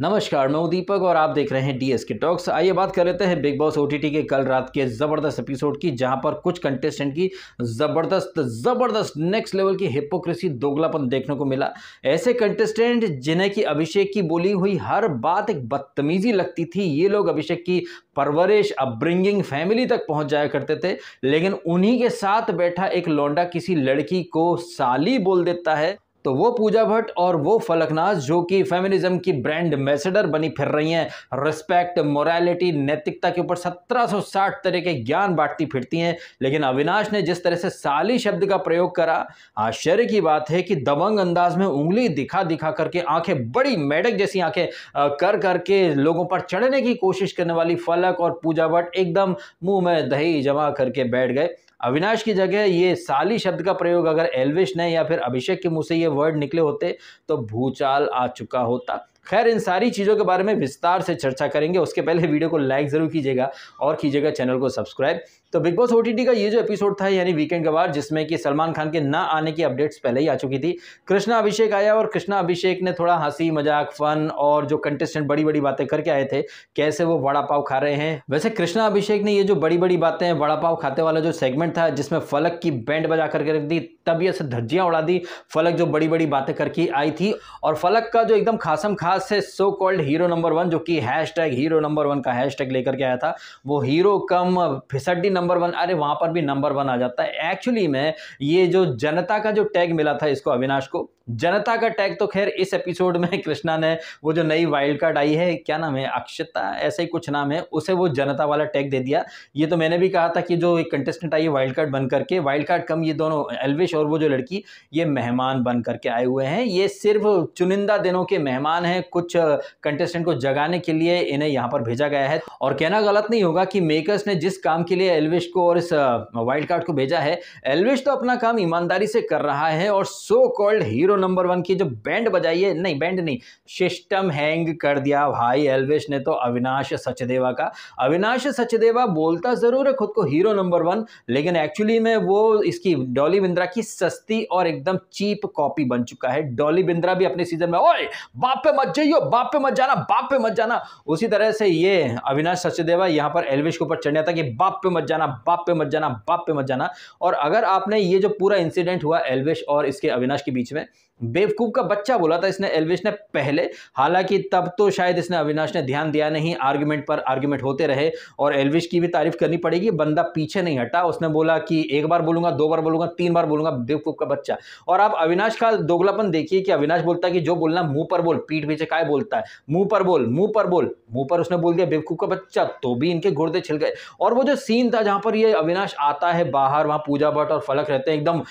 नमस्कार मैं उदीपक दीपक और आप देख रहे हैं डी एस के टॉक्स आइए बात कर लेते हैं बिग बॉस ओटीटी के कल रात के ज़बरदस्त एपिसोड की जहां पर कुछ कंटेस्टेंट की ज़बरदस्त ज़बरदस्त नेक्स्ट लेवल की हिपोक्रेसी दोगलापन देखने को मिला ऐसे कंटेस्टेंट जिन्हें कि अभिषेक की बोली हुई हर बात एक बदतमीजी लगती थी ये लोग अभिषेक की परवरिश अपब्रिंगिंग फैमिली तक पहुंच जाया करते थे लेकिन उन्हीं के साथ बैठा एक लौंडा किसी लड़की को साली बोल देता है तो वो पूजा भट्ट और वो फलकनाज जो कि फेमिनिज्म की ब्रांड एम्बेसडर बनी फिर रही हैं रिस्पेक्ट मोरालिटी नैतिकता के ऊपर 1760 तरह के ज्ञान बांटती फिरती हैं लेकिन अविनाश ने जिस तरह से साली शब्द का प्रयोग करा आश्चर्य की बात है कि दबंग अंदाज में उंगली दिखा दिखा करके आंखें बड़ी मेढक जैसी आंखें कर करके लोगों पर चढ़ने की कोशिश करने वाली फलक और पूजा भट्ट एकदम मुंह में दही जमा करके बैठ गए अविनाश की जगह ये साली शब्द का प्रयोग अगर एलविश ने या फिर अभिषेक के मुंह से ये वर्ड निकले होते तो भूचाल आ चुका होता खैर इन सारी चीज़ों के बारे में विस्तार से चर्चा करेंगे उसके पहले वीडियो को लाइक ज़रूर कीजिएगा और कीजिएगा चैनल को सब्सक्राइब तो बिग बॉस ओ का ये जो एपिसोड था यानी वीकेंड के बाद जिसमें कि सलमान खान के ना आने की अपडेट्स पहले ही आ चुकी थी कृष्णा अभिषेक आया और कृष्णा अभिषेक ने थोड़ा हंसी मजाक फन और जो कंटेस्टेंट बड़ी बड़ी बातें करके आए थे कैसे वो वड़ा पाव खा रहे हैं वैसे कृष्णा अभिषेक ने ये जो बड़ी बड़ी बातें वड़ा पाव खाते वाला जो सेगमेंट था जिसमें फलक की बैंड बजा करके रख दी तबीयत से धज्जियां उड़ा दी फलक जो बड़ी बड़ी बातें करके आई थी और फलक का जो एकदम खासम खास से so called hero number one जो कि hash tag hero number one का हैश टैग लेकर के आया था वो हीरो कम फिसड्डी नंबर वन अरे वहां पर भी नंबर वन आ जाता है एक्चुअली में ये जो जनता का जो टैग मिला था इसको अविनाश को जनता का टैग तो खैर इस एपिसोड में कृष्णा ने वो जो नई वाइल्ड कार्ड आई है क्या नाम है अक्षता ऐसे ही कुछ नाम है उसे वो जनता वाला टैग दे दिया ये तो मैंने भी कहा था कि जो एक कंटेस्टेंट आई है वाइल्ड कार्ड बन करके वाइल्ड कार्ड कम ये दोनों एलविश और वो जो लड़की ये मेहमान बन करके आए हुए हैं ये सिर्फ चुनिंदा दिनों के मेहमान हैं कुछ कंटेस्टेंट को जगाने के लिए इन्हें यहाँ पर भेजा गया है और कहना गलत नहीं होगा कि मेकर्स ने जिस काम के लिए एलविश को और इस वाइल्ड कार्ड को भेजा है एलविश तो अपना काम ईमानदारी से कर रहा है और so called hero number one की जो बैंड बजाई है नहीं बैंड नहीं सिस्टम हैंग कर दिया भाई एलविश ने तो अविनाश सचदेवा का अविनाश सचदेवा बोलता ज़रूर है खुद को हीरो नंबर वन लेकिन एक्चुअली में वो इसकी डॉली बिंद्रा की सस्ती और एकदम चीप कॉपी बन चुका है डॉली बिंद्रा भी अपने सीजन में ओए बाप पे मत जाइयो बाप पे मत जाना बाप पे मत जाना उसी तरह से ये अविनाश सचदेवा यहाँ पर एलविश के ऊपर चढ़ने था कि बाप पे मत जाना बाप पे मत जाना बाप पे मत जाना और अगर आपने ये जो पूरा इंसिडेंट हुआ एलविश और इसके अविनाश के बीच में बेवकूफ़ का बच्चा बोला था इसने एलविश ने पहले हालांकि तब तो शायद इसने अविनाश ने ध्यान दिया नहीं आर्गुमेंट पर आर्गुमेंट होते रहे और एलविश की भी तारीफ करनी पड़ेगी बंदा पीछे नहीं हटा उसने बोला कि एक बार बोलूंगा दो बार बोलूंगा तीन बार बोलूंगा बेवकूफ़ का बच्चा और आप अविनाश का दोगलापन देखिए कि अविनाश बोलता है कि जो बोलना मुंह पर बोल पीठ पीछे काय बोलता है मुंह पर बोल मुंह पर बोल मुंह पर उसने बोल दिया बेवकूफ़ का बच्चा तो भी इनके घुड़दे छिल गए और वो जो सीन था जहां पर ये अविनाश आता है बाहर वहां पूजा भट्ट और फलक रहते हैं एकदम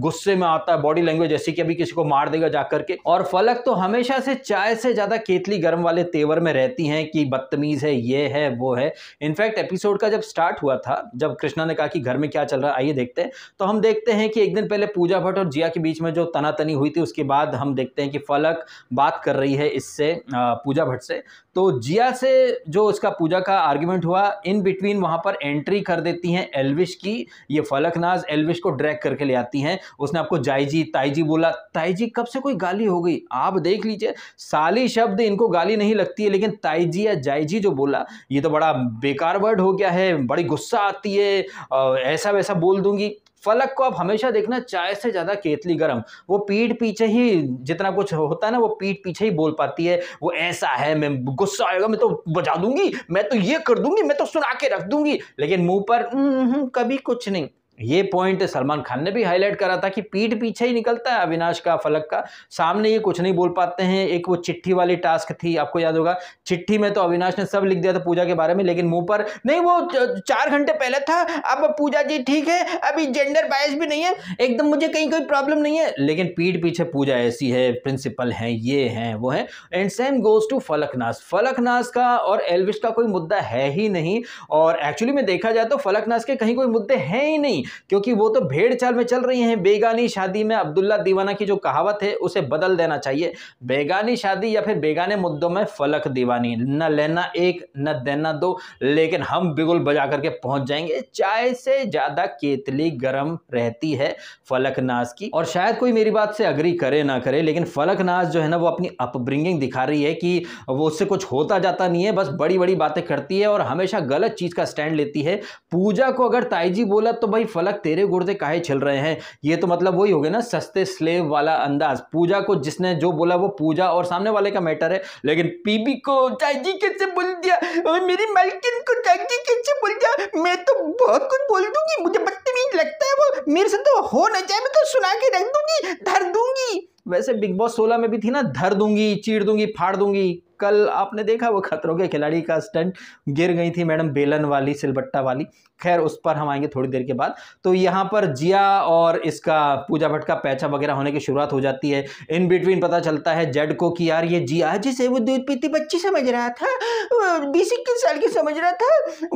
गुस्से में आता है बॉडी लैंग्वेज जैसे कि अभी किसी को मार देगा जाकर के और फलक तो हमेशा से चाय से ज़्यादा केतली गर्म वाले तेवर में रहती हैं कि बदतमीज़ है ये है वो है इनफैक्ट एपिसोड का जब स्टार्ट हुआ था जब कृष्णा ने कहा कि घर में क्या चल रहा है आइए देखते हैं तो हम देखते हैं कि एक दिन पहले पूजा भट्ट और जिया के बीच में जो तनातनी हुई थी उसके बाद हम देखते हैं कि फलक बात कर रही है इससे पूजा भट्ट से तो जिया से जो उसका पूजा का आर्ग्यूमेंट हुआ इन बिटवीन वहाँ पर एंट्री कर देती हैं एलविश की ये फलकनाज एलविश को ड्रैग करके ले आती हैं उसने आपको जायजी ताईजी बोला ताईजी कब से कोई गाली हो गई आप देख लीजिए साली शब्द इनको गाली नहीं लगती है लेकिन ताईजी या जायजी जो बोला ये तो बड़ा बेकार वर्ड हो गया है बड़ी गुस्सा आती है ऐसा वैसा बोल दूंगी फलक को आप हमेशा देखना चाय से ज़्यादा केतली गर्म वो पीठ पीछे ही जितना कुछ होता है ना वो पीठ पीछे ही बोल पाती है वो ऐसा है मैं गुस्सा आएगा मैं तो बजा दूंगी मैं तो ये कर दूंगी मैं तो सुना के रख दूंगी लेकिन मुंह पर कभी कुछ नहीं ये पॉइंट सलमान खान ने भी हाईलाइट करा था कि पीठ पीछे ही निकलता है अविनाश का फलक का सामने ये कुछ नहीं बोल पाते हैं एक वो चिट्ठी वाली टास्क थी आपको याद होगा चिट्ठी में तो अविनाश ने सब लिख दिया था पूजा के बारे में लेकिन मुंह पर नहीं वो चार घंटे पहले था अब पूजा जी ठीक है अभी जेंडर बायस भी नहीं है एकदम मुझे कहीं कोई प्रॉब्लम नहीं है लेकिन पीठ पीछे पूजा ऐसी है प्रिंसिपल हैं ये हैं वो हैं and same goes to Falaqnaaz Falaqnaaz का और एलविश का कोई मुद्दा है ही नहीं और एक्चुअली में देखा जाए तो फलकनास के कहीं कोई मुद्दे हैं ही नहीं क्योंकि वो तो भेड़ चाल में चल रही हैं बेगानी शादी में अब्दुल्ला दीवाना की जो कहावत है उसे बदल देना चाहिए बेगानी शादी या फिर बेगाने मुद्दों में फलक दीवानी न लेना एक न देना दो लेकिन हम बिगुल बजा करके पहुंच जाएंगे चाय से ज़्यादा केतली गर्म रहती है फलकनाज की और शायद कोई मेरी बात से अग्री करे ना करे लेकिन फलकनाज जो है ना वो अपनी अपब्रिंगिंग दिखा रही है कि वो उससे कुछ होता जाता नहीं है बस बड़ी बड़ी बातें करती है और हमेशा गलत चीज़ का स्टैंड लेती है पूजा को अगर ताई बोला तो भाई फलक तेरे गुर्दे काहे छिल रहे हैं ये तो मतलब वही हो गया ना सस्ते स्लेव वाला अंदाज पूजा को जिसने जो बोला वो पूजा और सामने वाले का मैटर है लेकिन पीबी को चाची कैसे बोल दिया और मेरी मालकिन को चाची कैसे बोल दिया मैं तो बहुत कुछ बोल दूंगी मुझे बदतमीज लगता है वो मेरे से तो हो ना चाहे मैं तो सुना के रख दूंगी धर दूंगी वैसे बिग बॉस सोलह में भी थी ना धर दूंगी चीर दूंगी फाड़ दूंगी कल आपने देखा वो खतरों के खिलाड़ी का स्टंट गिर गई थी मैडम बेलन वाली सिलबट्टा वाली खैर उस पर हम आएंगे थोड़ी देर के बाद तो यहाँ पर जिया और इसका पूजा भट्ट का पैचा वगैरह होने की शुरुआत हो जाती है इन बिटवीन पता चलता है जेड को कि यार ये जिया जिसे वो दूध पीती बच्ची समझ रहा था बीस इक्कीस साल की समझ रहा था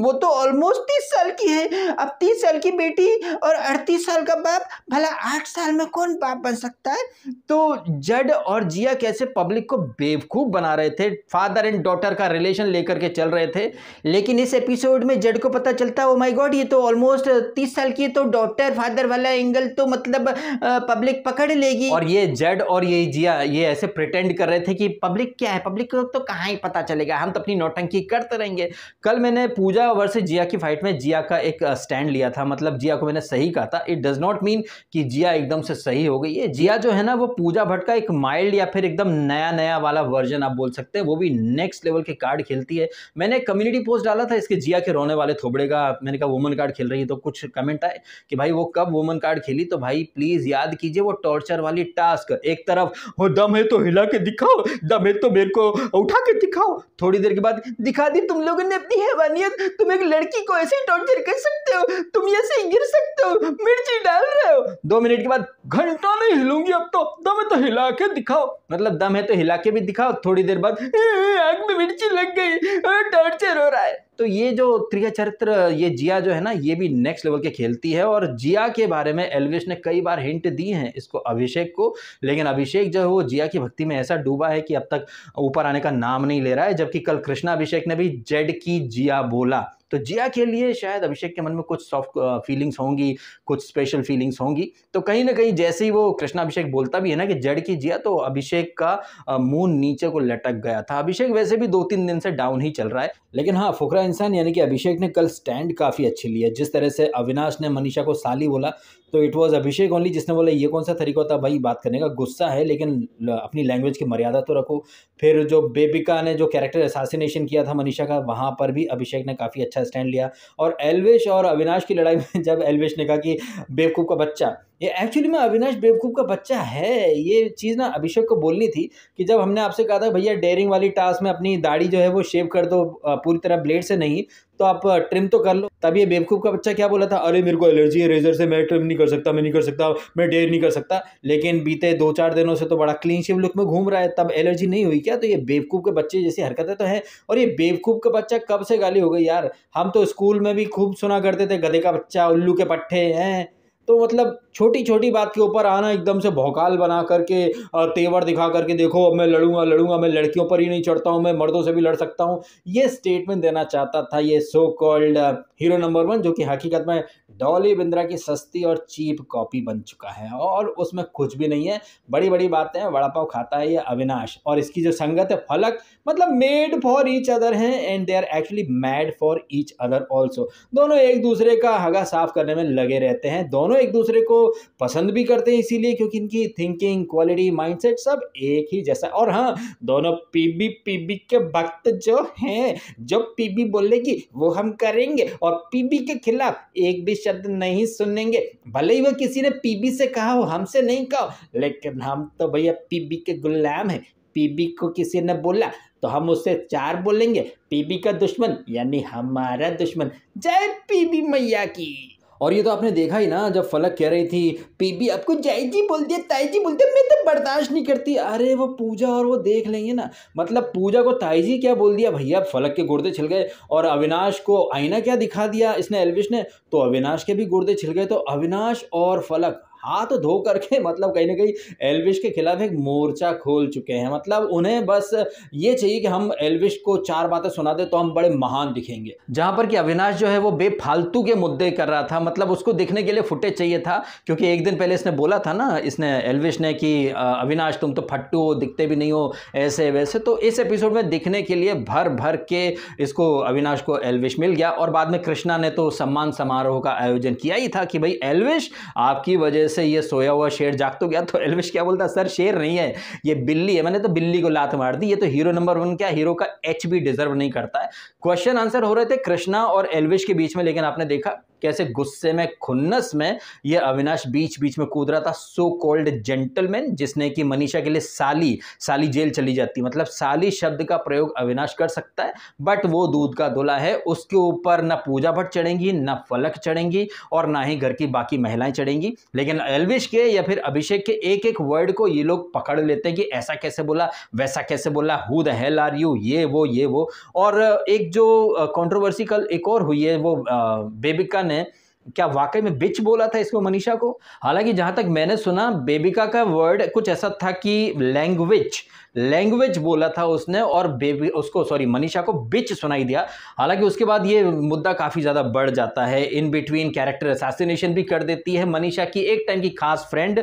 वो तो ऑलमोस्ट तीस साल की है अब तीस साल की बेटी और अड़तीस साल का बाप भला आठ साल में कौन बाप बन सकता है तो जड और जिया कैसे पब्लिक को बेवकूफ़ बना रहे थे फादर एंड डॉटर का रिलेशन लेकर के चल रहे थे लेकिन इस एपिसोड में जेड को पता चलता है ओ माई गॉड ये तो ऑलमोस्ट तीस साल की तो डॉटर फादर वाला एंगल तो मतलब पब्लिक पकड़ लेगी और ये जेड और ये जिया ये ऐसे प्रिटेंड कर रहे थे कि पब्लिक क्या है पब्लिक को तो कहाँ ही पता चलेगा हम तो अपनी नौटंकी करते रहेंगे कल मैंने पूजा वर्सेज जिया की फाइट में जिया का एक स्टैंड लिया था मतलब जिया को मैंने सही कहा था इट डज नॉट मीन कि जिया एकदम से सही हो गई है जिया जो है ना वो पूजा भट्ट का एक माइल्ड या फिर एकदम नया नया वाला वर्जन आप बोल सकते हैं हैं वो भी नेक्स्ट लेवल के कार्ड खेलती है मैंने कम्युनिटी पोस्ट डाला था इसके जिया के रोने वाले थोबड़े का मैंने कहा वुमन कार्ड खेल रही है तो कुछ कमेंट आए कि भाई वो कब वुमन कार्ड खेली तो भाई प्लीज़ याद कीजिए वो टॉर्चर वाली टास्क एक तरफ हो दम है तो हिला के दिखाओ दम है तो मेरे को उठा के दिखाओ थोड़ी देर के बाद दिखा दी तुम लोगों ने अपनी हैवानियत तुम एक लड़की को ऐसे टॉर्चर कर सकते हो तुम ऐसे गिर सकते हो मिर्ची डाल रहे हो दो मिनट के बाद घंटा नहीं हिलूंगी अब तो दम है तो हिला के दिखाओ मतलब दम है तो हिला के भी दिखाओ थोड़ी देर बाद आग में मिर्ची लग गई टॉर्चर हो रहा है तो ये जो त्रिय चरित्र ये जिया जो है ना ये भी नेक्स्ट लेवल के खेलती है और जिया के बारे में एलविश ने कई बार हिंट दी हैं इसको अभिषेक को लेकिन अभिषेक जो है वो जिया की भक्ति में ऐसा डूबा है कि अब तक ऊपर आने का नाम नहीं ले रहा है जबकि कल कृष्णा अभिषेक ने भी जेड की जिया बोला तो जिया के लिए शायद अभिषेक के मन में कुछ सॉफ्ट फीलिंग्स uh, होंगी कुछ स्पेशल फीलिंग्स होंगी तो कहीं ना कहीं जैसे ही वो कृष्णा अभिषेक बोलता भी है ना कि जड़ की जिया तो अभिषेक का मुंह uh, नीचे को लटक गया था अभिषेक वैसे भी दो तीन दिन से डाउन ही चल रहा है लेकिन हाँ फुकरा इंसान यानी कि अभिषेक ने कल स्टैंड काफ़ी अच्छी लिया जिस तरह से अविनाश ने मनीषा को साली बोला तो इट वाज अभिषेक ओनली जिसने बोला ये कौन सा तरीका होता भाई बात करने का गुस्सा है लेकिन अपनी लैंग्वेज की मर्यादा तो रखो फिर जो बेबिका ने जो कैरेक्टर एसासिनेशन किया था मनीषा का वहाँ पर भी अभिषेक ने काफ़ी अच्छा स्टैंड लिया और एलवेश और अविनाश की लड़ाई में जब एलवेश ने कहा कि बेवकूफ़ का बच्चा ये एक्चुअली में अविनाश बेवकूफ़ का बच्चा है ये चीज़ ना अभिषेक को बोलनी थी कि जब हमने आपसे कहा था भैया डेयरिंग वाली टास्क में अपनी दाढ़ी जो है वो शेव कर दो पूरी तरह ब्लेड से नहीं तो आप ट्रिम तो कर लो तब ये बेवकूफ़ का बच्चा क्या बोला था अरे मेरे को एलर्जी है रेजर से मैं ट्रिम नहीं कर सकता मैं नहीं कर सकता मैं डेयर नहीं कर सकता लेकिन बीते दो चार दिनों से तो बड़ा क्लीन शिव लुक में घूम रहा है तब एलर्जी नहीं हुई क्या तो ये बेवकूफ़ के बच्चे जैसी हरकतें तो हैं और ये बेवकूफ़ का बच्चा कब से गाली हो गई यार हम तो स्कूल में भी खूब सुना करते थे गधे का बच्चा उल्लू के पट्टे हैं तो मतलब छोटी छोटी बात के ऊपर आना एकदम से भौकाल बना करके तेवर दिखा करके देखो अब मैं लड़ूंगा लड़ूंगा मैं लड़कियों पर ही नहीं चढ़ता हूँ मैं मर्दों से भी लड़ सकता हूँ ये स्टेटमेंट देना चाहता था ये so called hero number one जो कि हकीकत में डॉली बिंद्रा की सस्ती और चीप कॉपी बन चुका है और उसमें कुछ भी नहीं है बड़ी बड़ी बातें वड़ा पाव खाता है ये अविनाश और इसकी जो संगत है फलक मतलब मेड फॉर ईच अदर हैं and they are actually mad for each other also दोनों एक दूसरे का हगा साफ करने में लगे रहते हैं दोनों एक दूसरे को पसंद भी करते हैं इसीलिए क्योंकि इनकी थिंकिंग क्वालिटी माइंडसेट सब एक ही जैसा और हाँ दोनों पीबी पीबी के भक्त जो हैं जो पीबी बोलेगी वो हम करेंगे और पीबी के खिलाफ एक भी शब्द नहीं सुनेंगे भले ही वो किसी ने पीबी से कहा हो हमसे नहीं कहा लेकिन हम तो भैया पीबी के गुलाम हैं पीबी को किसी ने बोला तो हम उससे चार बोलेंगे पीबी का दुश्मन यानी हमारा दुश्मन जय पीबी मैया की और ये तो आपने देखा ही ना जब फलक कह रही थी पीबी आपको जय जी बोल दिया ताई जी बोल दिया मैं तो बर्दाश्त नहीं करती अरे वो पूजा और वो देख लेंगे ना मतलब पूजा को ताई जी क्या बोल दिया भैया फलक के गुर्दे छिल गए और अविनाश को आईना क्या दिखा दिया इसने एलविश ने तो अविनाश के भी गुर्दे छिल गए तो अविनाश और फलक हाथ धो करके मतलब कहीं ना कहीं एलविश के खिलाफ एक मोर्चा खोल चुके हैं मतलब उन्हें बस ये चाहिए कि हम एलविश को चार बातें सुना दे तो हम बड़े महान दिखेंगे जहां पर कि अविनाश जो है वो बेफालतू के मुद्दे कर रहा था मतलब उसको दिखने के लिए फुटेज चाहिए था क्योंकि एक दिन पहले इसने बोला था ना इसने एलविश ने कि अविनाश तुम तो फट्टू हो दिखते भी नहीं हो ऐसे वैसे तो इस एपिसोड में दिखने के लिए भर भर के इसको अविनाश को एलविश मिल गया और बाद में कृष्णा ने तो सम्मान समारोह का आयोजन किया ही था कि भाई एलविश आपकी वजह से ये सोया हुआ शेर जाग तो गया तो एलविश क्या बोलता सर शेर नहीं है ये बिल्ली है मैंने तो बिल्ली को लात मार दी ये तो हीरो नंबर वन क्या हीरो का एच भी डिजर्व नहीं करता है क्वेश्चन आंसर हो रहे थे कृष्णा और एलविश के बीच में लेकिन आपने देखा कैसे गुस्से में खुन्नस में ये अविनाश बीच बीच में कूद रहा था सो कॉल्ड जेंटलमैन जिसने कि मनीषा के लिए साली साली जेल चली जाती मतलब साली शब्द का प्रयोग अविनाश कर सकता है बट वो दूध का दुला है उसके ऊपर ना पूजा भट्ट चढ़ेंगी ना फलक चढ़ेंगी और ना ही घर की बाकी महिलाएं चढ़ेंगी लेकिन एलविश के या फिर अभिषेक के एक एक वर्ड को ये लोग पकड़ लेते हैं कि ऐसा कैसे बोला वैसा कैसे बोला who the hell are you ये वो ये वो और एक जो कॉन्ट्रोवर्सी कल एक और हुई है वो बेबिका কারণে क्या वाकई में बिच बोला था इसको मनीषा को हालांकि जहां तक मैंने सुना बेबिका का वर्ड कुछ ऐसा था कि लैंग्वेज लैंग्वेज बोला था उसने और बेबी उसको सॉरी मनीषा को बिच सुनाई दिया हालांकि उसके बाद ये मुद्दा काफ़ी ज़्यादा बढ़ जाता है इन बिटवीन कैरेक्टर असैसिनेशन भी कर देती है मनीषा की एक टाइम की खास फ्रेंड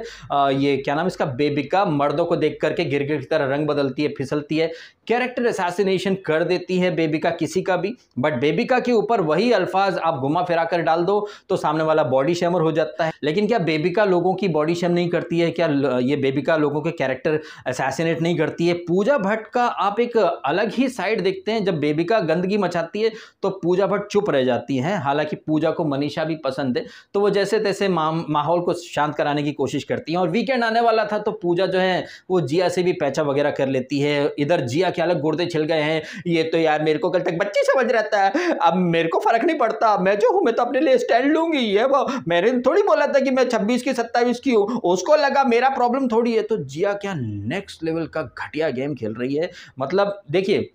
ये क्या नाम इसका बेबिका मर्दों को देख करके गिर गिर की तरह रंग बदलती है फिसलती है कैरेक्टर असासिनेशन कर देती है बेबिका किसी का भी बट बेबिका के ऊपर वही अल्फाज आप घुमा फिरा डाल दो तो सामने वाला बॉडी शेमर हो जाता है लेकिन क्या बेबिका लोगों की बॉडी शेम नहीं करती है क्या ये बेबिका लोगों के कैरेक्टर असैसिनेट नहीं करती है पूजा भट्ट का आप एक अलग ही साइड देखते हैं जब बेबिका गंदगी मचाती है तो पूजा भट्ट चुप रह जाती हैं हालांकि पूजा को मनीषा भी पसंद है तो वो जैसे तैसे माहौल को शांत कराने की कोशिश करती हैं और वीकेंड आने वाला था तो पूजा जो है वो जिया से भी पैचा वगैरह कर लेती है इधर जिया के अलग गुर्दे छिल गए हैं ये तो यार मेरे को कल तक बच्चे समझ रहता है अब मेरे को फ़र्क नहीं पड़ता मैं जो हूँ मैं तो अपने लिए स्टैंड लूंगी ये वो मैंने थोड़ी बोला था कि मैं छब्बीस की सत्ताईस की हूँ उसको लगा मेरा प्रॉब्लम थोड़ी है तो जिया क्या नेक्स्ट लेवल का घटिया गेम खेल रही है मतलब देखिए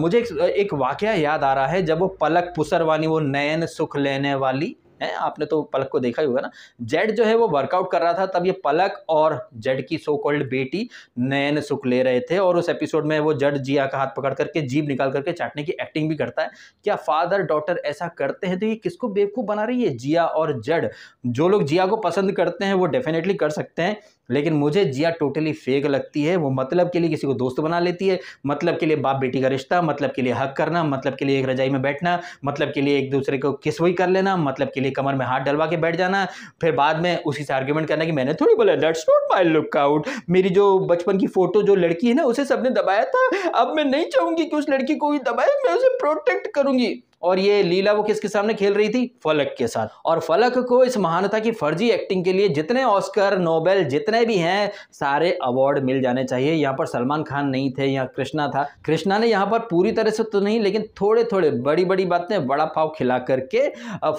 मुझे एक, एक वाक्य याद आ रहा है जब वो पलक वाली वो नयन सुख लेने वाली है आपने तो पलक को देखा ही होगा ना जेड जो है वो वर्कआउट कर रहा था तब ये पलक और जेड की सो कॉल्ड बेटी नयन सुख ले रहे थे और उस एपिसोड में वो जड जिया का हाथ पकड़ करके जीभ निकाल करके चाटने की एक्टिंग भी करता है क्या फादर डॉटर ऐसा करते हैं तो ये किसको बेवकूफ़ बना रही है जिया और जड जो लोग जिया को पसंद करते हैं वो डेफिनेटली कर सकते हैं लेकिन मुझे जिया टोटली फेक लगती है वो मतलब के लिए किसी को दोस्त बना लेती है मतलब के लिए बाप बेटी का रिश्ता मतलब के लिए हक करना मतलब के लिए एक रजाई में बैठना मतलब के लिए एक दूसरे को किस वही कर लेना मतलब के लिए कमर में हाथ डलवा के बैठ जाना फिर बाद में उसी से आर्ग्यूमेंट करना कि मैंने थोड़ी बोला that's not my lookout मेरी जो बचपन की फ़ोटो जो लड़की है ना उसे सबने दबाया था अब मैं नहीं चाहूँगी कि उस लड़की को भी दबाए मैं उसे प्रोटेक्ट करूँगी और ये लीला वो किसके सामने खेल रही थी फलक के साथ और फलक को इस महानता की फर्जी एक्टिंग के लिए जितने ऑस्कर नोबेल जितने भी हैं सारे अवार्ड मिल जाने चाहिए यहाँ पर सलमान खान नहीं थे यहाँ कृष्णा था कृष्णा ने यहाँ पर पूरी तरह से तो नहीं लेकिन थोड़े थोड़े बड़ी बड़ी बातें बड़ा पाव खिला करके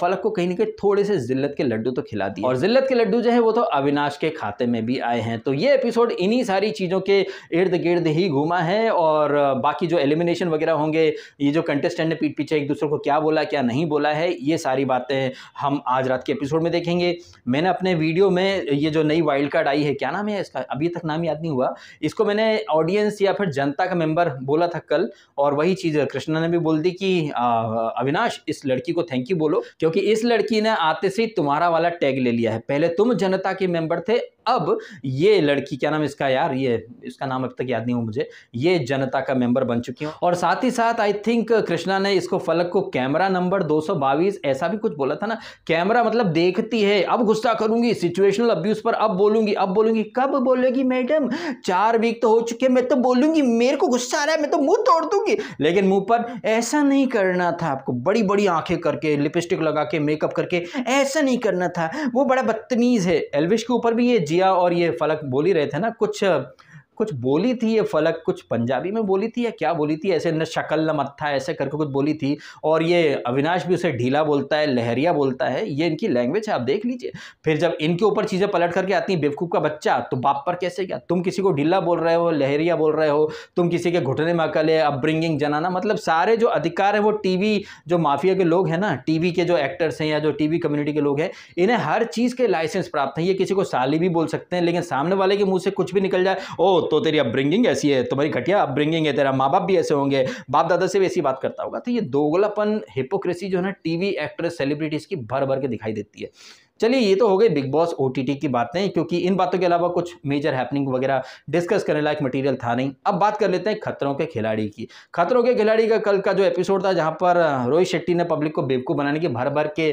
फलक को कहीं ना कहीं थोड़े से जिल्लत के लड्डू तो खिला दिए और जिल्लत के लड्डू जो है वो तो अविनाश के खाते में भी आए हैं तो ये एपिसोड इन्हीं सारी चीज़ों के इर्द गिर्द ही घूमा है और बाकी जो एलिमिनेशन वगैरह होंगे ये जो कंटेस्टेंट ने पीठ पीछे एक दूसरे डॉक्टर को क्या बोला क्या नहीं बोला है ये सारी बातें हम आज रात के एपिसोड में देखेंगे मैंने अपने वीडियो में ये जो नई वाइल्ड कार्ड आई है क्या नाम है इसका अभी तक नाम याद नहीं हुआ इसको मैंने ऑडियंस या फिर जनता का मेम्बर बोला था कल और वही चीज़ कृष्णा ने भी बोल दी कि अविनाश इस लड़की को थैंक यू बोलो क्योंकि इस लड़की ने आते से तुम्हारा वाला टैग ले लिया है पहले तुम जनता के मेंबर थे अब ये लड़की क्या नाम इसका यार ये इसका नाम अब तक याद नहीं हो मुझे ये जनता का मेंबर बन चुकी हूँ और साथ ही साथ आई थिंक कृष्णा ने इसको फलक को कैमरा नंबर दो ऐसा भी कुछ बोला था ना कैमरा मतलब देखती है अब गुस्सा करूंगी सिचुएशनल अब्यूज पर अब बोलूंगी अब बोलूंगी कब बोलेगी मैडम चार वीक तो हो चुके मैं तो बोलूंगी मेरे को गुस्सा आ रहा है मैं तो मुंह तोड़ दूंगी लेकिन मुंह पर ऐसा नहीं करना था आपको बड़ी बड़ी आंखें करके लिपस्टिक लगा के मेकअप करके ऐसा नहीं करना था वो बड़ा बदतमीज है एलविश के ऊपर भी ये जी जिया और ये फलक बोल ही रहे थे ना कुछ कुछ बोली थी ये फलक कुछ पंजाबी में बोली थी या क्या बोली थी ऐसे न शक्ल न मत्था ऐसे करके कुछ बोली थी और ये अविनाश भी उसे ढीला बोलता है लहरिया बोलता है ये इनकी लैंग्वेज है आप देख लीजिए फिर जब इनके ऊपर चीज़ें पलट करके आती हैं बेवकूफ़ का बच्चा तो बाप पर कैसे गया तुम किसी को ढीला बोल रहे हो लहरिया बोल रहे हो तुम किसी के घुटने में अकल है अपब्रिंगिंग जनाना मतलब सारे जो अधिकार है वो टी जो माफिया के लोग हैं ना टी के जो एक्टर्स हैं या जो टी कम्युनिटी के लोग हैं इन्हें हर चीज़ के लाइसेंस प्राप्त हैं ये किसी को साली भी बोल सकते हैं लेकिन सामने वाले के मुँह से कुछ भी निकल जाए ओ तो तेरी अपब्रिंगिंग ऐसी है तुम्हारी घटिया अपब्रिंगिंग है तेरा माँ बाप भी ऐसे होंगे बाप दादा से भी ऐसी बात करता होगा तो ये दोगलापन हिपोक्रेसी जो है ना टीवी एक्ट्रेस सेलिब्रिटीज़ की भर भर के दिखाई देती है चलिए ये तो हो गई बिग बॉस ओ की बातें क्योंकि इन बातों के अलावा कुछ मेजर हैपनिंग वगैरह डिस्कस करने लायक मटेरियल था नहीं अब बात कर लेते हैं खतरों के खिलाड़ी की खतरों के खिलाड़ी का कल का जो एपिसोड था जहाँ पर रोहित शेट्टी ने पब्लिक को बेवकूफ़ बनाने की भर भर के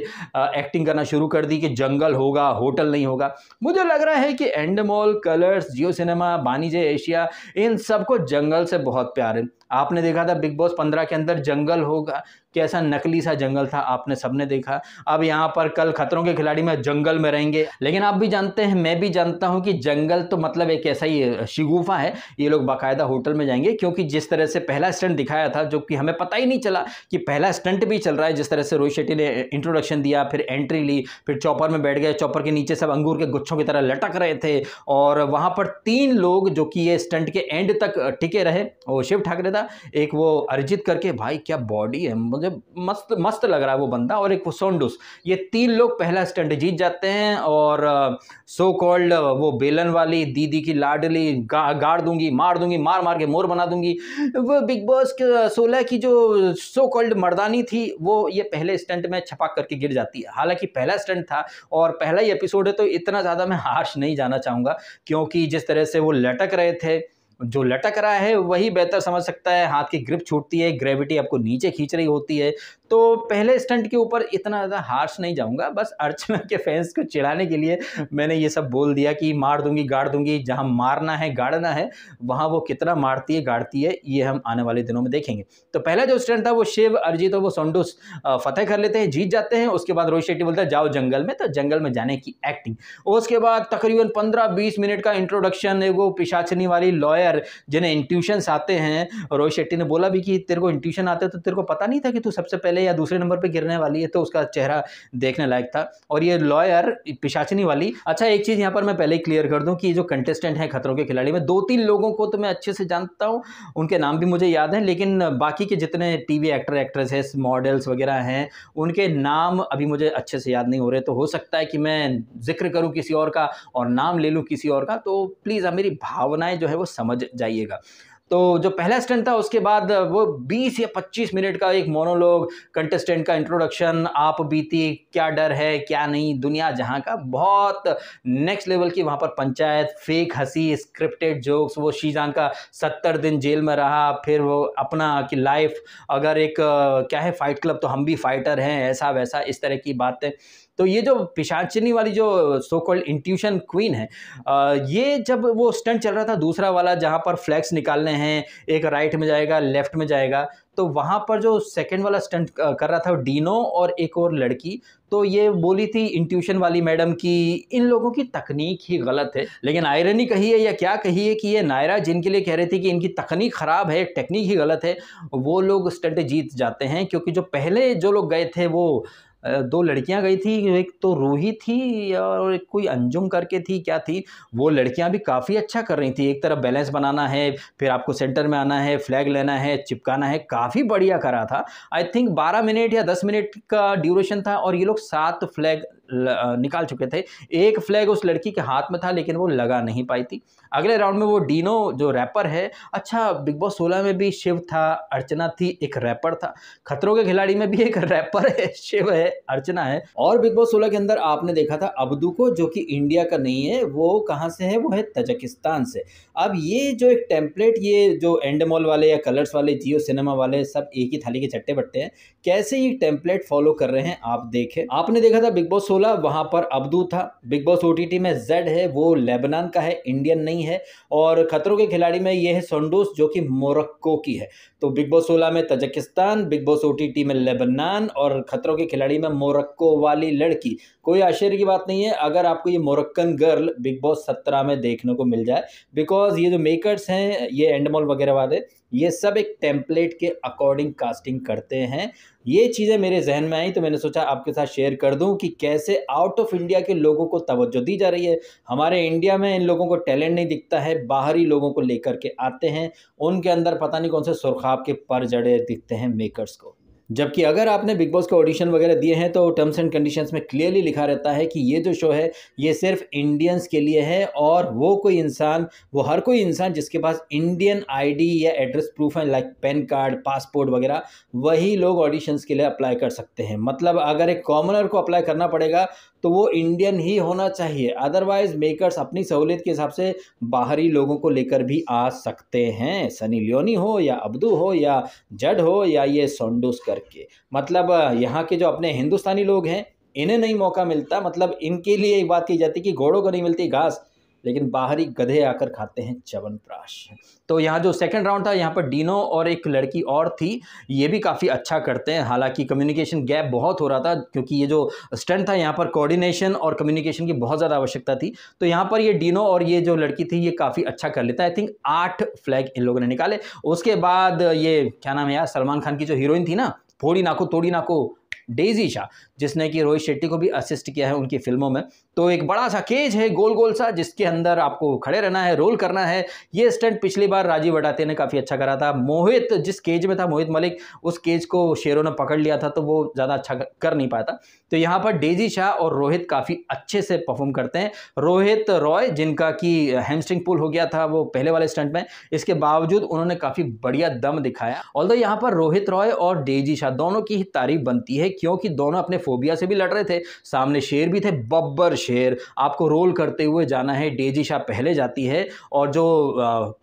एक्टिंग करना शुरू कर दी कि जंगल होगा होटल नहीं होगा मुझे लग रहा है कि Endemol Colors Jio cinema Banijay Asia इन सबको जंगल से बहुत प्यार है आपने देखा था बिग बॉस पंद्रह के अंदर जंगल होगा कैसा नकली सा जंगल था आपने सबने देखा अब यहाँ पर कल खतरों के खिलाड़ी में जंगल में रहेंगे लेकिन आप भी जानते हैं मैं भी जानता हूँ कि जंगल तो मतलब एक ऐसा ही शिगुफा है ये लोग बाकायदा होटल में जाएंगे क्योंकि जिस तरह से पहला स्टंट दिखाया था जो कि हमें पता ही नहीं चला कि पहला स्टंट भी चल रहा है जिस तरह से रोहित शेट्टी ने इंट्रोडक्शन दिया फिर एंट्री ली फिर चौपर में बैठ गए चौपर के नीचे सब अंगूर के गुच्छों की तरह लटक रहे थे और वहाँ पर तीन लोग जो कि ये स्टंट के एंड तक टिके रहे और शिव ठाकरे तो था एक वो अरिजित करके भाई क्या बॉडी है मुझे मस्त मस्त लग रहा है वो बंदा और एक वो सोंडुस ये तीन लोग पहला स्टंट जीत जाते हैं और सो uh, कॉल्ड so वो बेलन वाली दीदी की लाडली गा, गाड़ दूंगी मार दूंगी मार मार के मोर बना दूंगी वो बिग बॉस सोलह की जो सो so कॉल्ड मर्दानी थी वो ये पहले स्टंट में छपाक करके गिर जाती है हालांकि पहला स्टंट था और पहला ही एपिसोड है तो इतना ज़्यादा मैं हार्श नहीं जाना चाहूँगा क्योंकि जिस तरह से वो लटक रहे थे जो लटक रहा है वही बेहतर समझ सकता है हाथ की ग्रिप छूटती है ग्रेविटी आपको नीचे खींच रही होती है तो पहले स्टंट के ऊपर इतना ज़्यादा हार्श नहीं जाऊंगा बस अर्चना के फैंस को चिढ़ाने के लिए मैंने ये सब बोल दिया कि मार दूंगी गाड़ दूंगी जहां मारना है गाड़ना है वहां वो कितना मारती है गाड़ती है ये हम आने वाले दिनों में देखेंगे तो पहला जो स्टंट था वो शिव अर्जित और वो सोंडूस फतेह कर लेते हैं जीत जाते हैं उसके बाद रोहित शेट्टी बोलता है जाओ जंगल में तो जंगल में जाने की एक्टिंग उसके बाद तकरीबन पंद्रह बीस मिनट का इंट्रोडक्शन है वो पिशाचनी वाली लॉयर प्लेयर जिन्हें इंट्यूशन आते हैं रोहित शेट्टी ने बोला भी कि तेरे को इंट्यूशन आते तो तेरे को पता नहीं था कि तू सबसे पहले या दूसरे नंबर पर गिरने वाली है तो उसका चेहरा देखने लायक था और ये लॉयर पिशाचनी वाली अच्छा एक चीज़ यहाँ पर मैं पहले ही क्लियर कर दूँ कि जो कंटेस्टेंट हैं खतरों के खिलाड़ी में दो तीन लोगों को तो मैं अच्छे से जानता हूँ उनके नाम भी मुझे याद हैं लेकिन बाकी के जितने टीवी एक्टर एक्ट्रेसेस मॉडल्स वगैरह हैं उनके नाम अभी मुझे अच्छे से याद नहीं हो रहे तो हो सकता है कि मैं जिक्र करूँ किसी और का और नाम ले लूँ किसी और का तो प्लीज़ आप मेरी भावनाएं जो है वो समझ समझ जाइएगा तो जो पहला स्टैंड था उसके बाद वो 20 या 25 मिनट का एक मोनोलॉग कंटेस्टेंट का इंट्रोडक्शन आप बीती क्या डर है क्या नहीं दुनिया जहां का बहुत नेक्स्ट लेवल की वहां पर पंचायत फेक हंसी स्क्रिप्टेड जोक्स वो शीजान का 70 दिन जेल में रहा फिर वो अपना कि लाइफ अगर एक क्या है फाइट क्लब तो हम भी फाइटर हैं ऐसा वैसा इस तरह की बातें तो ये जो पिशाचनी वाली जो सो कॉल्ड इंट्यूशन क्वीन है ये जब वो स्टंट चल रहा था दूसरा वाला जहाँ पर फ्लैक्स निकालने हैं एक राइट में जाएगा लेफ्ट में जाएगा तो वहाँ पर जो सेकंड वाला स्टंट कर रहा था डीनो और एक और लड़की तो ये बोली थी इंट्यूशन वाली मैडम की इन लोगों की तकनीक ही गलत है लेकिन आयरनी कही है या क्या कही है कि ये नायरा जिनके लिए कह रही थी कि इनकी तकनीक ख़राब है टेक्निक ही गलत है वो लोग स्टंट जीत जाते हैं क्योंकि जो पहले जो लोग गए थे वो दो लड़कियां गई थी एक तो रूही थी और एक कोई अंजुम करके थी क्या थी वो लड़कियां भी काफ़ी अच्छा कर रही थी एक तरफ बैलेंस बनाना है फिर आपको सेंटर में आना है फ्लैग लेना है चिपकाना है काफ़ी बढ़िया करा था आई थिंक बारह मिनट या दस मिनट का ड्यूरेशन था और ये लोग सात फ्लैग निकाल चुके थे एक फ्लैग उस लड़की के हाथ में था लेकिन वो लगा नहीं पाई थी अगले राउंड में वो डीनो जो रैपर है अच्छा बिग बॉस सोलह में भी शिव था अर्चना थी एक रैपर था खतरों के खिलाड़ी में भी एक रैपर है शिव है अर्चना है और बिग बॉस सोलह के अंदर आपने देखा था अब्दू को जो कि इंडिया का नहीं है वो कहाँ से है वो है तजकिस्तान से अब ये जो एक टेम्पलेट ये जो एंडमॉल वाले या कलर्स वाले जियो सिनेमा वाले सब एक ही थाली के चट्टे बट्टे हैं कैसे ये टेम्पलेट फॉलो कर रहे हैं आप देखें आपने देखा था बिग बॉस सोलह वहाँ पर अब्दू था बिग बॉस ओ में जेड है वो लेबनान का है इंडियन नहीं है और खतरों के खिलाड़ी में ये है संडोस जो कि मोरक्को की है तो बिग बॉस सोलह में तजकिस्तान बिग बॉस ओ में लेबनान और खतरों के खिलाड़ी में मोरक्को वाली लड़की कोई आश्चर्य की बात नहीं है अगर आपको ये मोरक्कन गर्ल बिग बॉस सत्रह में देखने को मिल जाए बिकॉज ये जो मेकर्स हैं ये एंडमोल वगैरह वाले ये सब एक टेम्पलेट के अकॉर्डिंग कास्टिंग करते हैं ये चीज़ें मेरे जहन में आई तो मैंने सोचा आपके साथ शेयर कर दूं कि कैसे आउट ऑफ इंडिया के लोगों को तवज्जो दी जा रही है हमारे इंडिया में इन लोगों को टैलेंट नहीं दिखता है बाहरी लोगों को लेकर के आते हैं उनके अंदर पता नहीं कौन से सुरखाब के पर जड़े दिखते हैं मेकर्स को जबकि अगर आपने बिग बॉस के ऑडिशन वगैरह दिए हैं तो टर्म्स एंड कंडीशंस में क्लियरली लिखा रहता है कि ये जो शो है ये सिर्फ इंडियंस के लिए है और वो कोई इंसान वो हर कोई इंसान जिसके पास इंडियन आईडी या एड्रेस प्रूफ है लाइक पैन कार्ड पासपोर्ट वगैरह वही लोग ऑडिशंस के लिए अप्लाई कर सकते हैं मतलब अगर एक कॉमनर को अप्लाई करना पड़ेगा तो वो इंडियन ही होना चाहिए अदरवाइज मेकर्स अपनी सहूलियत के हिसाब से बाहरी लोगों को लेकर भी आ सकते हैं सनी लियोनी हो या अब्दू हो या जड हो या ये सोंडूस करके मतलब यहाँ के जो अपने हिंदुस्तानी लोग हैं इन्हें नहीं मौका मिलता मतलब इनके लिए एक बात की जाती कि घोड़ों को नहीं मिलती घास लेकिन बाहरी गधे आकर खाते हैं च्यवनप्राश तो यहाँ जो सेकंड राउंड था यहाँ पर डीनो और एक लड़की और थी ये भी काफ़ी अच्छा करते हैं हालांकि कम्युनिकेशन गैप बहुत हो रहा था क्योंकि ये जो स्टंट था यहाँ पर कोऑर्डिनेशन और कम्युनिकेशन की बहुत ज़्यादा आवश्यकता थी तो यहाँ पर ये डीनो और ये जो लड़की थी ये काफ़ी अच्छा कर लेता आई थिंक आठ फ्लैग इन लोगों ने निकाले उसके बाद ये क्या नाम है यार सलमान खान की जो हीरोइन थी ना फोड़ी नाको तोड़ी नाको डेजी शाह जिसने कि रोहित शेट्टी को भी असिस्ट किया है उनकी फिल्मों में तो एक बड़ा सा केज है गोल गोल सा जिसके अंदर आपको खड़े रहना है रोल करना है ये स्टंट पिछली बार राजीव वडाते ने काफ़ी अच्छा करा था मोहित जिस केज में था मोहित मलिक उस केज को शेरों ने पकड़ लिया था तो वो ज़्यादा अच्छा कर नहीं पाया था तो यहाँ पर डेजी शाह और रोहित काफ़ी अच्छे से परफॉर्म करते हैं रोहित रॉय जिनका कि हेमस्ट्रिंग पुल हो गया था वो पहले वाले स्टंट में इसके बावजूद उन्होंने काफ़ी बढ़िया दम दिखाया ऑल यहाँ पर रोहित रॉय और डेजी शाह दोनों की ही तारीफ बनती है क्योंकि दोनों अपने फोबिया से भी लड़ रहे थे सामने शेर भी थे बब्बर शेर आपको रोल करते हुए जाना है डेजी शाह पहले जाती है और जो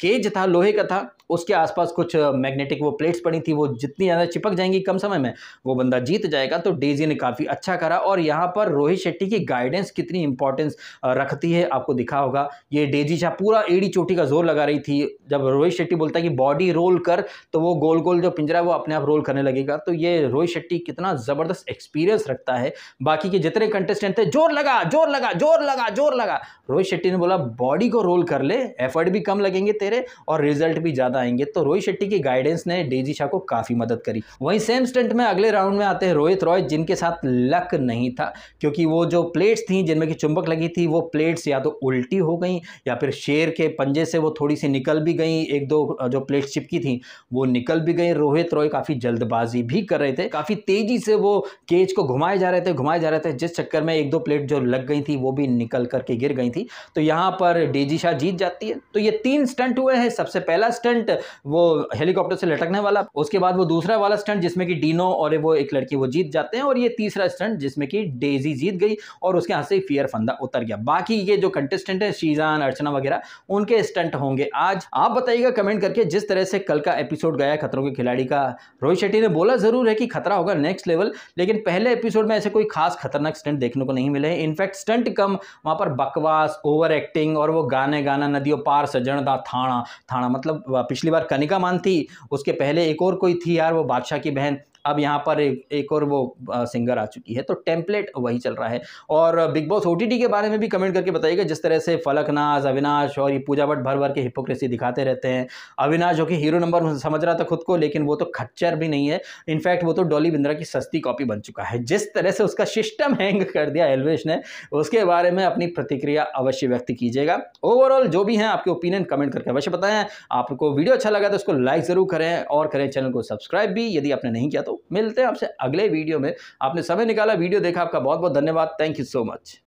केज था लोहे का था उसके आसपास कुछ मैग्नेटिक वो प्लेट्स पड़ी थी वो जितनी ज़्यादा चिपक जाएंगी कम समय में वो बंदा जीत जाएगा तो डेजी ने काफ़ी अच्छा करा और यहाँ पर रोहित शेट्टी की गाइडेंस कितनी इंपॉर्टेंस रखती है आपको दिखा होगा ये डेजी शाह पूरा एड़ी चोटी का जोर लगा रही थी जब रोहित शेट्टी बोलता है कि बॉडी रोल कर तो वो गोल गोल जो पिंजरा है वो अपने आप रोल करने लगेगा तो ये रोहित शेट्टी कितना ज़बरदस्त ज़बरदस्त एक्सपीरियंस रखता है बाकी के जितने कंटेस्टेंट थे जोर लगा जोर लगा जोर लगा जोर लगा रोहित शेट्टी ने बोला बॉडी को रोल कर ले एफर्ट भी कम लगेंगे तेरे और रिजल्ट भी ज़्यादा आएंगे तो रोहित शेट्टी की गाइडेंस ने डेजी शाह को काफ़ी मदद करी वहीं सेम स्टेंट में अगले राउंड में आते हैं रोहित रॉय जिनके साथ लक नहीं था क्योंकि वो जो प्लेट्स थी जिनमें की चुंबक लगी थी वो प्लेट्स या तो उल्टी हो गई या फिर शेर के पंजे से वो थोड़ी सी निकल भी गई एक दो जो प्लेट्स चिपकी थी वो निकल भी गई रोहित रॉय काफ़ी जल्दबाजी भी कर रहे थे काफ़ी तेज़ी से वो केज को घुमाए जा रहे थे घुमाए जा रहे थे जिस चक्कर में एक दो प्लेट जो लग गई थी वो भी निकल करके गिर गई थी तो यहाँ पर डेजी शाह जीत जाती है तो ये तीन स्टंट हुए हैं सबसे पहला स्टंट वो हेलीकॉप्टर से लटकने वाला उसके बाद वो दूसरा वाला स्टंट जिसमें कि डीनो और वो एक लड़की वो जीत जाते हैं और ये तीसरा स्टंट जिसमें कि डेजी जीत गई और उसके हाथ से फियर फंदा उतर गया बाकी ये जो कंटेस्टेंट है शीजान अर्चना वगैरह उनके स्टंट होंगे आज आप बताइएगा कमेंट करके जिस तरह से कल का एपिसोड गया खतरों के खिलाड़ी का रोहित शेट्टी ने बोला जरूर है कि खतरा होगा नेक्स्ट लेवल लेकिन पहले एपिसोड में ऐसे कोई खास खतरनाक स्टंट देखने को नहीं मिले इनफैक्ट स्टंट कम वहाँ पर बकवास ओवर एक्टिंग और वो गाने गाना नदियों पार सजन दा थाना थाना मतलब पिछली बार कनिका मान थी उसके पहले एक और कोई थी यार वो बादशाह की बहन अब यहाँ पर एक, एक और वो सिंगर आ चुकी है तो टेम्पलेट वही चल रहा है और बिग बॉस ओ के बारे में भी कमेंट करके बताइएगा जिस तरह से फलकनाज अविनाश और ये पूजा भट्ट भर भर के हिपोक्रेसी दिखाते रहते हैं अविनाश जो कि हीरो नंबर समझ रहा था खुद को लेकिन वो तो खच्चर भी नहीं है इनफैक्ट वो तो डॉली बिंद्रा की सस्ती कॉपी बन चुका है जिस तरह से उसका सिस्टम हैंग कर दिया एलवेश ने उसके बारे में अपनी प्रतिक्रिया अवश्य व्यक्त कीजिएगा ओवरऑल जो भी हैं आपके ओपिनियन कमेंट करके अवश्य बताएं आपको वीडियो अच्छा लगा तो उसको लाइक ज़रूर करें और करें चैनल को सब्सक्राइब भी यदि आपने नहीं किया तो तो मिलते हैं आपसे अगले वीडियो में आपने समय निकाला वीडियो देखा आपका बहुत बहुत धन्यवाद थैंक यू सो मच